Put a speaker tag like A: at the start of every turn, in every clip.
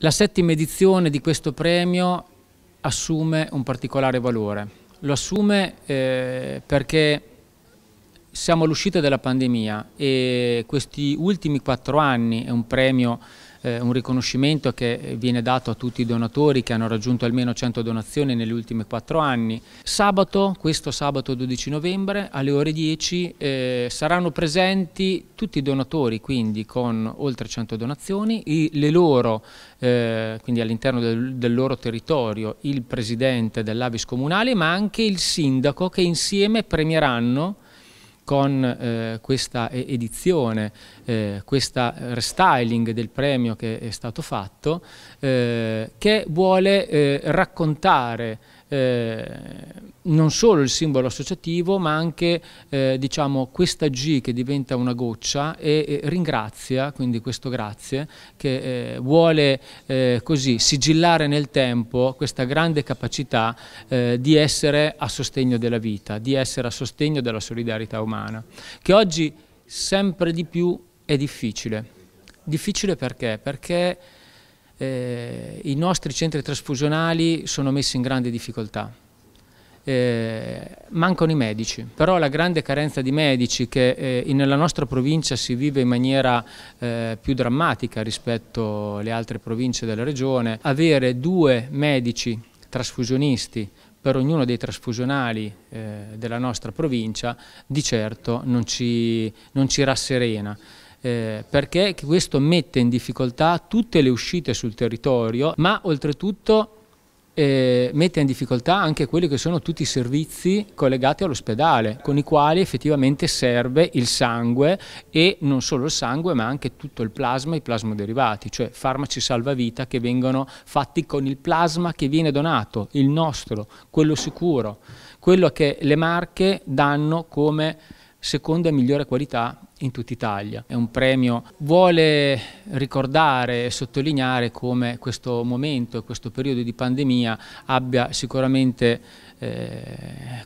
A: La settima edizione di questo premio assume un particolare valore. Lo assume eh, perché siamo all'uscita della pandemia e questi ultimi quattro anni è un premio, eh, un riconoscimento che viene dato a tutti i donatori che hanno raggiunto almeno 100 donazioni negli ultimi quattro anni. Sabato, questo sabato 12 novembre alle ore 10 eh, saranno presenti tutti i donatori quindi con oltre 100 donazioni, i, le loro, eh, quindi all'interno del, del loro territorio il presidente dell'Avis Comunale ma anche il sindaco che insieme premieranno con eh, questa edizione, eh, questo restyling del premio che è stato fatto, eh, che vuole eh, raccontare eh, non solo il simbolo associativo ma anche eh, diciamo, questa G che diventa una goccia e, e ringrazia, quindi questo grazie, che eh, vuole eh, così sigillare nel tempo questa grande capacità eh, di essere a sostegno della vita, di essere a sostegno della solidarietà umana, che oggi sempre di più è difficile. Difficile perché? Perché eh, i nostri centri trasfusionali sono messi in grande difficoltà eh, mancano i medici, però la grande carenza di medici che eh, nella nostra provincia si vive in maniera eh, più drammatica rispetto alle altre province della regione, avere due medici trasfusionisti per ognuno dei trasfusionali eh, della nostra provincia di certo non ci, non ci rasserena. Eh, perché questo mette in difficoltà tutte le uscite sul territorio, ma oltretutto eh, mette in difficoltà anche quelli che sono tutti i servizi collegati all'ospedale, con i quali effettivamente serve il sangue e non solo il sangue ma anche tutto il plasma e i plasmoderivati, cioè farmaci salvavita che vengono fatti con il plasma che viene donato, il nostro, quello sicuro, quello che le marche danno come seconda e migliore qualità in tutta Italia. È un premio, vuole ricordare e sottolineare come questo momento, questo periodo di pandemia abbia sicuramente eh,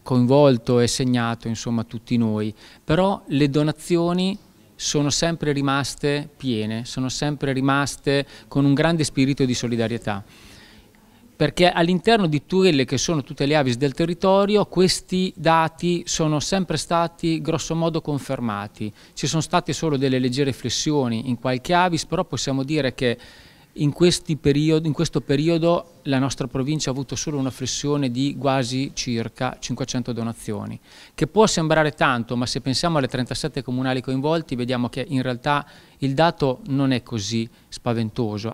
A: coinvolto e segnato insomma, tutti noi, però le donazioni sono sempre rimaste piene, sono sempre rimaste con un grande spirito di solidarietà perché all'interno di Turelle, che sono tutte le avis del territorio, questi dati sono sempre stati grossomodo confermati. Ci sono state solo delle leggere flessioni in qualche avis, però possiamo dire che in, periodi, in, questo periodo la nostra provincia ha avuto solo una flessione di quasi circa 500 donazioni, che può sembrare tanto, ma se pensiamo alle 37 comunali coinvolti vediamo che in realtà il dato non è così spaventoso.